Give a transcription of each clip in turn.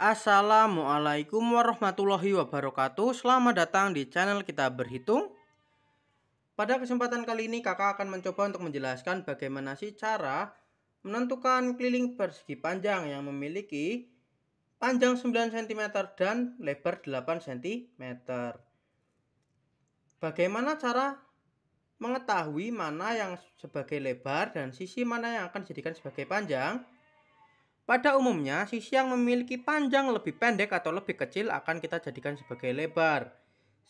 Assalamualaikum warahmatullahi wabarakatuh Selamat datang di channel kita berhitung Pada kesempatan kali ini kakak akan mencoba untuk menjelaskan bagaimana sih cara Menentukan keliling persegi panjang yang memiliki Panjang 9 cm dan lebar 8 cm Bagaimana cara mengetahui mana yang sebagai lebar dan sisi mana yang akan dijadikan sebagai panjang pada umumnya, sisi yang memiliki panjang lebih pendek atau lebih kecil akan kita jadikan sebagai lebar.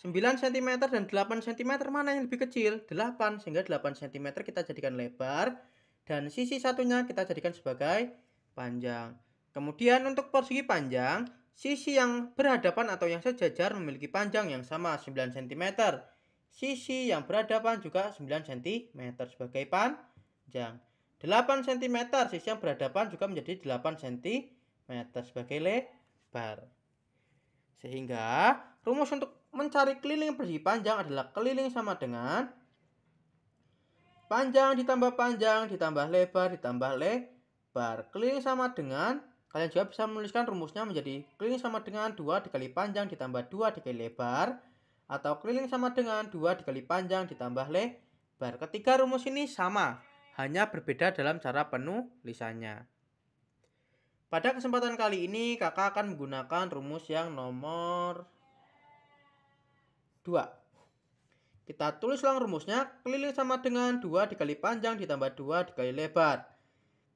9 cm dan 8 cm mana yang lebih kecil? 8, sehingga 8 cm kita jadikan lebar. Dan sisi satunya kita jadikan sebagai panjang. Kemudian untuk persegi panjang, sisi yang berhadapan atau yang sejajar memiliki panjang yang sama 9 cm. Sisi yang berhadapan juga 9 cm sebagai panjang. 8 cm, sisi yang berhadapan juga menjadi 8 cm sebagai lebar. Sehingga rumus untuk mencari keliling persegi panjang adalah keliling sama dengan panjang ditambah panjang ditambah lebar ditambah lebar. Keliling sama dengan kalian juga bisa menuliskan rumusnya menjadi keliling sama dengan 2 dikali panjang ditambah 2 dikali lebar atau keliling sama dengan 2 dikali panjang ditambah lebar. Ketiga rumus ini sama, hanya berbeda dalam cara penulisannya. Pada kesempatan kali ini kakak akan menggunakan rumus yang nomor 2. Kita tulis ulang rumusnya, keliling sama dengan 2 dikali panjang ditambah 2 dikali lebar.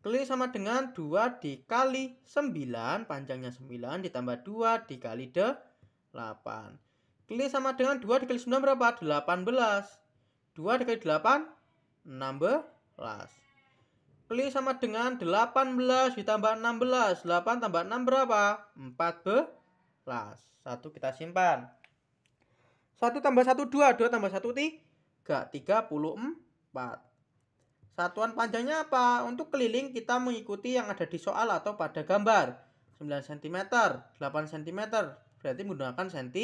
Keliling sama dengan 2 dikali 9, panjangnya 9 ditambah 2 dikali 8. Keliling sama dengan 2 dikali 9 berapa? 18. 2 dikali 8, 16. Kali sama dengan 18 ditambah 16. 8 tambah 6 berapa? 14. 1 kita simpan. 1 tambah 1, 2. 2 tambah 1, 3. 34. Satuan panjangnya apa? Untuk keliling kita mengikuti yang ada di soal atau pada gambar. 9 cm, 8 cm. Berarti menggunakan cm.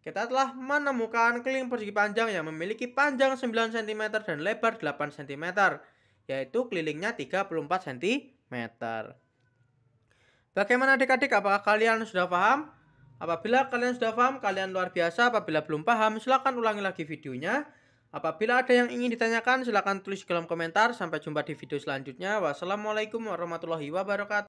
Kita telah menemukan keling persegi panjang yang memiliki panjang 9 cm dan lebar 8 cm, yaitu kelilingnya 34 cm. Bagaimana adik-adik, apakah kalian sudah paham? Apabila kalian sudah paham, kalian luar biasa. Apabila belum paham, silahkan ulangi lagi videonya. Apabila ada yang ingin ditanyakan, silahkan tulis di kolom komentar. Sampai jumpa di video selanjutnya. Wassalamualaikum warahmatullahi wabarakatuh.